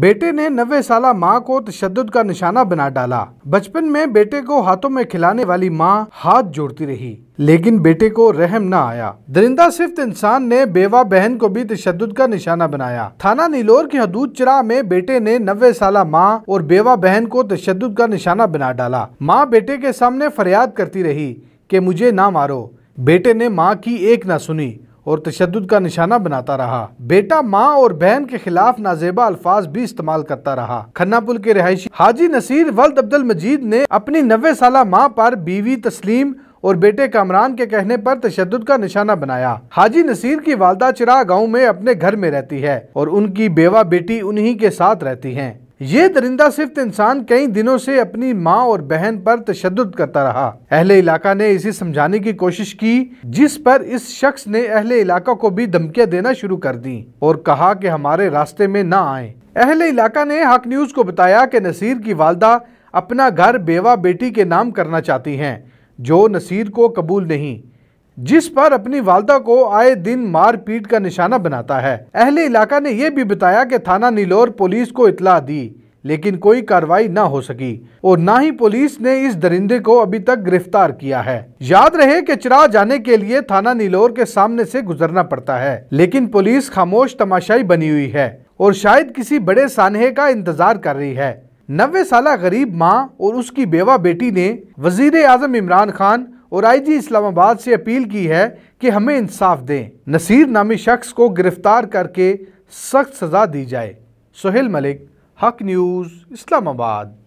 बेटे ने नब्बे साल माँ को तशद का निशाना बना डाला बचपन में बेटे को हाथों में खिलाने वाली माँ हाथ जोड़ती रही लेकिन बेटे को रहम न आया दरिंदा सिफ्त इंसान ने बेवा बहन को भी तशद का निशाना बनाया थाना नीलोर के हदूद चरा में बेटे ने नब्बे साल माँ और बेवा बहन को तशद का निशाना बना डाला माँ बेटे के सामने फरियाद करती रही के मुझे ना मारो बेटे ने माँ की एक ना सुनी और तशद का निशाना बनाता रहा बेटा माँ और बहन के खिलाफ नाजेबा अल्फाज भी इस्तेमाल करता रहा खन्ना पुल के रहायशी हाजी नसीर वल्द अब्दुल मजीद ने अपनी नबे साल माँ पर बीवी तस्लीम और बेटे कामरान के कहने पर तशद का निशाना बनाया हाजी नसीर की वालदा चिरा गाँव में अपने घर में रहती है और उनकी बेवा बेटी उन्हीं के साथ रहती है ये दरिंदा सिफ्त इंसान कई दिनों से अपनी माँ और बहन पर तशद करता रहा अहले इलाका ने इसे समझाने की कोशिश की जिस पर इस शख्स ने अहले इलाका को भी धमकियाँ देना शुरू कर दी और कहा कि हमारे रास्ते में ना आए अहले इलाका ने हक न्यूज को बताया कि नसीर की वालदा अपना घर बेवा बेटी के नाम करना चाहती हैं जो नसीर को कबूल नहीं जिस पर अपनी वालदा को आए दिन मारपीट का निशाना बनाता है अहले इलाका ने यह भी बताया कि थाना नीलोर पुलिस को इतला दी लेकिन कोई कार्रवाई ना हो सकी और ना ही पुलिस ने इस दरिंदे को अभी तक गिरफ्तार किया है याद रहे कि चिरा जाने के लिए थाना नीलोर के सामने से गुजरना पड़ता है लेकिन पुलिस खामोश तमाशाई बनी हुई है और शायद किसी बड़े सानहे का इंतजार कर रही है नब्बे साल गरीब माँ और उसकी बेवा बेटी ने वजीर आजम इमरान खान और आईजी इस्लामाबाद से अपील की है कि हमें इंसाफ दें नसीर नामी शख्स को गिरफ्तार करके सख्त सज़ा दी जाए सुहेल मलिक हक न्यूज़ इस्लामाबाद